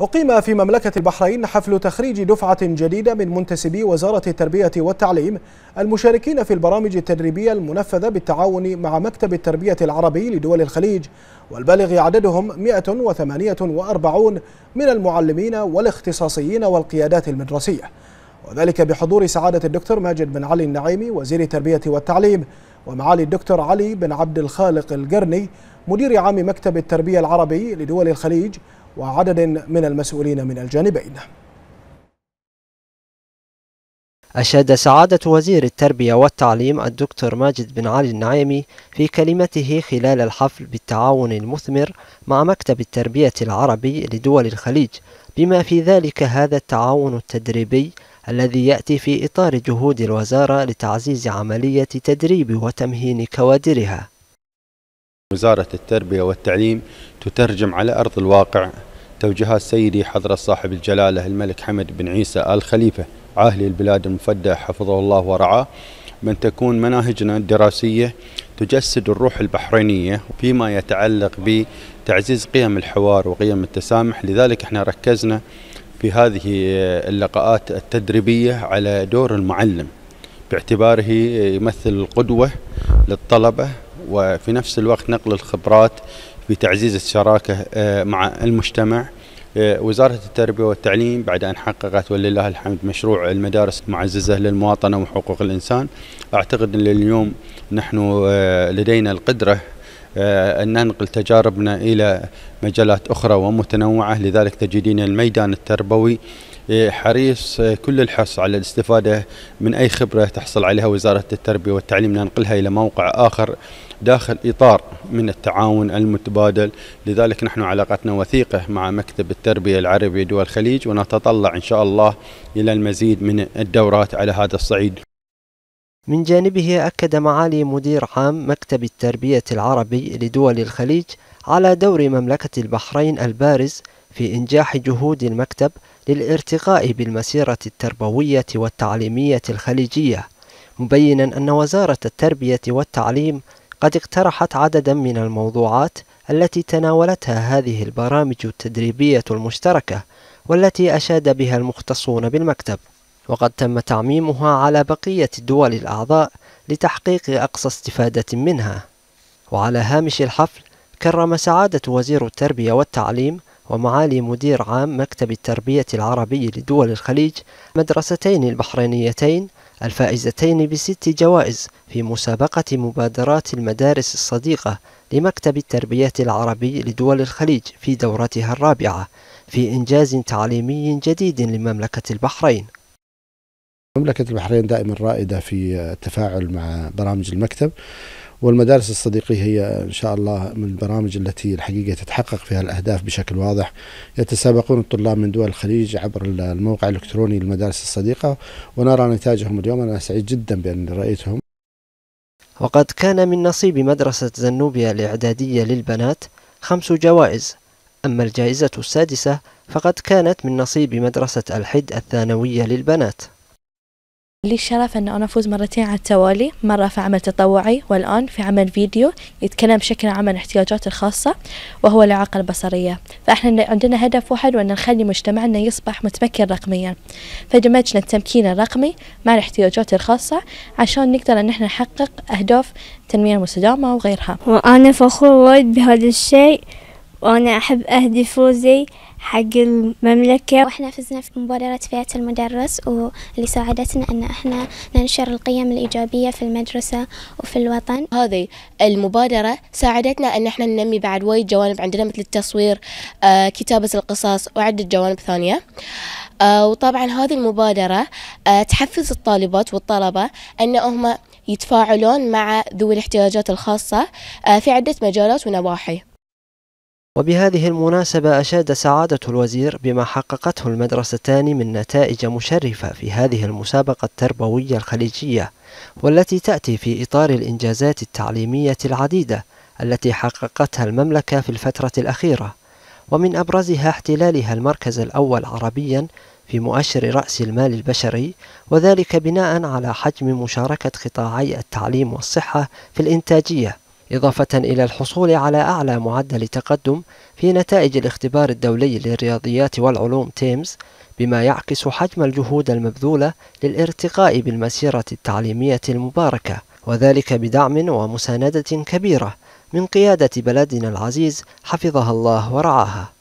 أقيم في مملكة البحرين حفل تخريج دفعة جديدة من منتسبي وزارة التربية والتعليم المشاركين في البرامج التدريبية المنفذة بالتعاون مع مكتب التربية العربي لدول الخليج والبالغ عددهم 148 من المعلمين والاختصاصيين والقيادات المدرسية وذلك بحضور سعادة الدكتور ماجد بن علي النعيمي وزير التربية والتعليم ومعالي الدكتور علي بن عبد الخالق القرني مدير عام مكتب التربية العربي لدول الخليج وعدد من المسؤولين من الجانبين أشاد سعادة وزير التربية والتعليم الدكتور ماجد بن علي النعيمي في كلمته خلال الحفل بالتعاون المثمر مع مكتب التربية العربي لدول الخليج بما في ذلك هذا التعاون التدريبي الذي يأتي في إطار جهود الوزارة لتعزيز عملية تدريب وتمهين كوادرها وزارة التربية والتعليم تترجم على أرض الواقع توجيهات سيدي حضرة صاحب الجلالة الملك حمد بن عيسى آل خليفة عاهل البلاد المفدى حفظه الله ورعاه من تكون مناهجنا الدراسية تجسد الروح البحرينية فيما يتعلق بتعزيز قيم الحوار وقيم التسامح لذلك احنا ركزنا في هذه اللقاءات التدريبية على دور المعلم باعتباره يمثل القدوة للطلبة وفي نفس الوقت نقل الخبرات في تعزيز الشراكة آه، مع المجتمع آه، وزارة التربية والتعليم بعد أن حققت ولله الحمد مشروع المدارس المعززة للمواطنة وحقوق الإنسان أعتقد أن اليوم نحن آه، لدينا القدرة أن ننقل تجاربنا إلى مجالات أخرى ومتنوعة لذلك تجدين الميدان التربوي حريص كل الحرص على الاستفادة من أي خبرة تحصل عليها وزارة التربية والتعليم ننقلها إلى موقع آخر داخل إطار من التعاون المتبادل لذلك نحن علاقتنا وثيقة مع مكتب التربية العربي دول الخليج ونتطلع إن شاء الله إلى المزيد من الدورات على هذا الصعيد من جانبه أكد معالي مدير عام مكتب التربية العربي لدول الخليج على دور مملكة البحرين البارز في إنجاح جهود المكتب للارتقاء بالمسيرة التربوية والتعليمية الخليجية مبينا أن وزارة التربية والتعليم قد اقترحت عددا من الموضوعات التي تناولتها هذه البرامج التدريبية المشتركة والتي أشاد بها المختصون بالمكتب وقد تم تعميمها على بقية الدول الأعضاء لتحقيق أقصى استفادة منها وعلى هامش الحفل كرم سعادة وزير التربية والتعليم ومعالي مدير عام مكتب التربية العربي لدول الخليج مدرستين البحرينيتين الفائزتين بست جوائز في مسابقة مبادرات المدارس الصديقة لمكتب التربية العربي لدول الخليج في دورتها الرابعة في إنجاز تعليمي جديد لمملكة البحرين مملكة البحرين دائما رائدة في التفاعل مع برامج المكتب والمدارس الصديقية هي إن شاء الله من البرامج التي الحقيقة تتحقق فيها الأهداف بشكل واضح يتسابقون الطلاب من دول الخليج عبر الموقع الإلكتروني للمدارس الصديقة ونرى نتاجهم اليوم أنا سعيد جدا بأن رأيتهم وقد كان من نصيب مدرسة زنوبيا الإعدادية للبنات خمس جوائز أما الجائزة السادسة فقد كانت من نصيب مدرسة الحد الثانوية للبنات لي الشرف أن أنا أفوز مرتين على التوالي مرة في عمل تطوعي والآن في عمل فيديو يتكلم بشكل عام عن احتياجات الخاصة وهو الإعاقة البصرية فإحنا عندنا هدف واحد وأن نخلي مجتمعنا يصبح متمكن رقميا فدمجنا التمكين الرقمي مع الاحتياجات الخاصة عشان نقدر أن احنا نحقق أهداف التنمية المستدامة وغيرها وأنا فخور وايد بهذا الشيء وأنا أحب أهدي فوزي حق المملكة وإحنا فزنا في مبادرة فئة المدرس واللي ساعدتنا أن إحنا ننشر القيم الإيجابية في المدرسة وفي الوطن هذه المبادرة ساعدتنا أن إحنا ننمي بعد وايد جوانب عندنا مثل التصوير آه، كتابة القصص وعدة جوانب ثانية آه، وطبعا هذه المبادرة آه، تحفز الطالبات والطلبة أن هم يتفاعلون مع ذوي الاحتياجات الخاصة آه، في عدة مجالات ونواحي وبهذه المناسبة أشاد سعادة الوزير بما حققته المدرستان من نتائج مشرفة في هذه المسابقة التربوية الخليجية والتي تأتي في إطار الإنجازات التعليمية العديدة التي حققتها المملكة في الفترة الأخيرة ومن أبرزها احتلالها المركز الأول عربيا في مؤشر رأس المال البشري وذلك بناء على حجم مشاركة قطاعي التعليم والصحة في الإنتاجية إضافة إلى الحصول على أعلى معدل تقدم في نتائج الاختبار الدولي للرياضيات والعلوم تيمز بما يعكس حجم الجهود المبذولة للارتقاء بالمسيرة التعليمية المباركة وذلك بدعم ومساندة كبيرة من قيادة بلدنا العزيز حفظها الله ورعاها